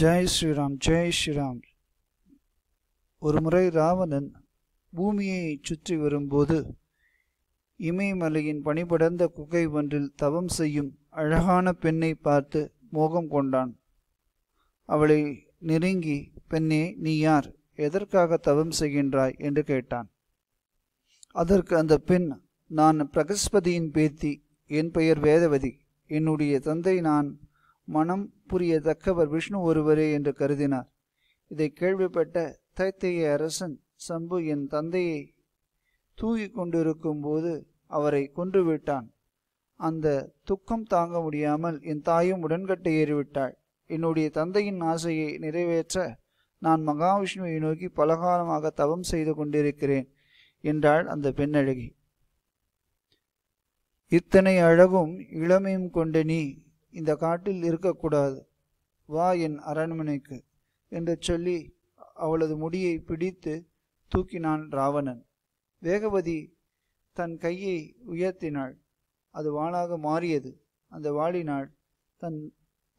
ஜெய் ஸ்ரீராம் ஜெய் ஸ்ரீராம் ஒரு முறை ராவணன் பூமியை சுற்றி வரும்போது இமயமலையின் பணிபடர்ந்த குகை ஒன்றில் தவம் செய்யும் அழகான பெண்ணை பார்த்து மோகம் கொண்டான் அவளை நெருங்கி பெண்ணே நீ யார் எதற்காக தவம் செய்கின்றாய் என்று கேட்டான் அதற்கு அந்த பெண் நான் பிரகஸ்பதியின் பேத்தி என் பெயர் வேதவதி என்னுடைய தந்தை நான் மனம் புரியத்தக்கவர் விஷ்ணு ஒருவரே என்று கருதினார் இதை கேள்விப்பட்ட தைத்தைய அரசன் சம்பு என் தந்தையை தூங்கி கொண்டிருக்கும் போது அவரை கொன்றுவிட்டான் அந்த துக்கம் தாங்க முடியாமல் என் தாயும் உடன்கட்டை ஏறிவிட்டாள் என்னுடைய தந்தையின் ஆசையை நிறைவேற்ற நான் மகாவிஷ்ணுவை நோக்கி பலகாலமாக தவம் செய்து கொண்டிருக்கிறேன் என்றாள் அந்த பெண்ணழகி இத்தனை அழகும் இளமையும் கொண்ட நீ இந்த காட்டில் இருக்கக்கூடாது வா என் அரண்மனைக்கு என்று சொல்லி அவளது முடியை பிடித்து தூக்கினான் ராவணன் வேகவதி தன் கையை உயர்த்தினாள் அது வாளாக மாறியது அந்த வாளினால் தன்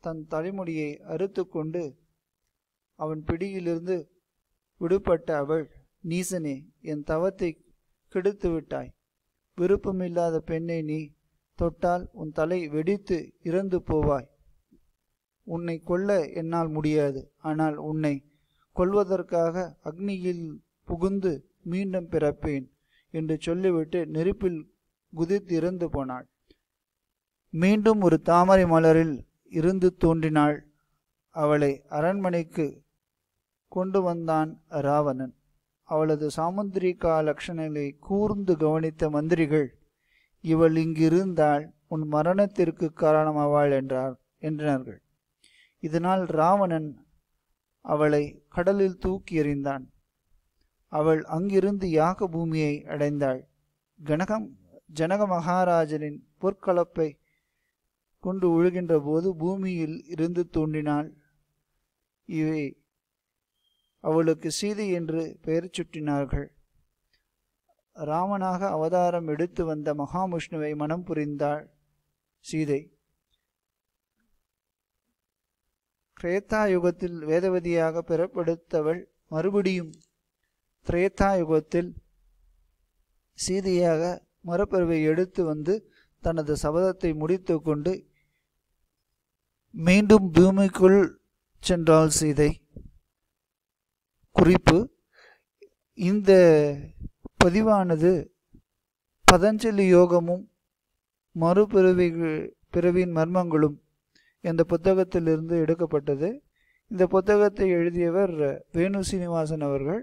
தன் தலைமுடியை அறுத்து கொண்டு அவன் பிடியிலிருந்து விடுபட்ட அவள் நீசனே என் தவத்தை கெடுத்து விட்டாய் விருப்பமில்லாத பெண்ணை நீ தொட்டால் உன் தலை வெடித்து இறந்து போவாய் உன்னை கொல்ல என்னால் முடியாது ஆனால் உன்னை கொல்வதற்காக அக்னியில் புகுந்து மீண்டும் பிறப்பேன் என்று சொல்லிவிட்டு நெருப்பில் குதித்து இறந்து போனாள் மீண்டும் ஒரு தாமரை மலரில் இருந்து தோன்றினாள் அவளை அரண்மனைக்கு கொண்டு வந்தான் ராவணன் அவளது சாமுந்திரிகா லட்சணங்களை கூர்ந்து கவனித்த மந்திரிகள் இவள் இங்கிருந்தால் உன் மரணத்திற்கு காரணமாவாள் என்றார் என்றனார்கள் இதனால் ராவணன் அவளை கடலில் தூக்கி எறிந்தான் அவள் அங்கிருந்து யாக பூமியை அடைந்தாள் கனகம் ஜனக மகாராஜனின் பொற்கலப்பை கொண்டு உழுகின்ற போது பூமியில் இருந்து தூண்டினாள் இவை அவளுக்கு சீதை என்று பெயர் சுட்டினார்கள் ராமனாக அவதாரம் எடுத்து வந்த மகாவிஷ்ணுவை மனம் புரிந்தாள் சீதை கிரேத்தா யுகத்தில் வேதவதியாக பிறப்படுத்தவள் மறுபடியும் திரேதா யுகத்தில் சீதையாக மரப்பருவை எடுத்து வந்து தனது சபதத்தை முடித்து கொண்டு மீண்டும் பூமிக்குள் சென்றாள் சீதை குறிப்பு இந்த பதிவானது பதஞ்சலி யோகமும் மறுபிறவி பிறவியின் மர்மங்களும் என்ற புத்தகத்திலிருந்து எடுக்கப்பட்டது இந்த புத்தகத்தை எழுதியவர் வேணு சீனிவாசன் அவர்கள்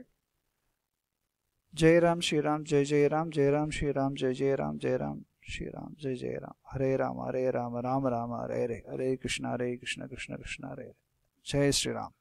ஜெயராம் ஸ்ரீராம் ஜெய் ஜெயராம் ஜெயராம் ஸ்ரீராம் ஜெய் ஜெயராம் ஜெயராம் ஸ்ரீராம் ஜெய் ஜெயராம் ஹரே ராம் ஹரே ராம ராம ராம ஹரே ஹரே ஹரே கிருஷ்ணா ஹரே கிருஷ்ண கிருஷ்ண கிருஷ்ண ஹரே ஜெய் ஸ்ரீராம்